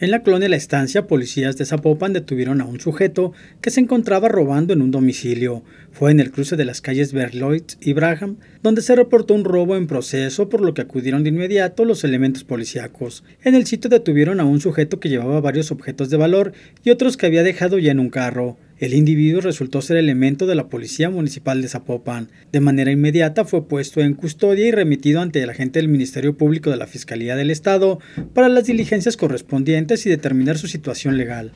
En la colonia La Estancia, policías de Zapopan detuvieron a un sujeto que se encontraba robando en un domicilio. Fue en el cruce de las calles Berloit y Braham donde se reportó un robo en proceso, por lo que acudieron de inmediato los elementos policíacos. En el sitio detuvieron a un sujeto que llevaba varios objetos de valor y otros que había dejado ya en un carro. El individuo resultó ser elemento de la Policía Municipal de Zapopan. De manera inmediata fue puesto en custodia y remitido ante el agente del Ministerio Público de la Fiscalía del Estado para las diligencias correspondientes y determinar su situación legal.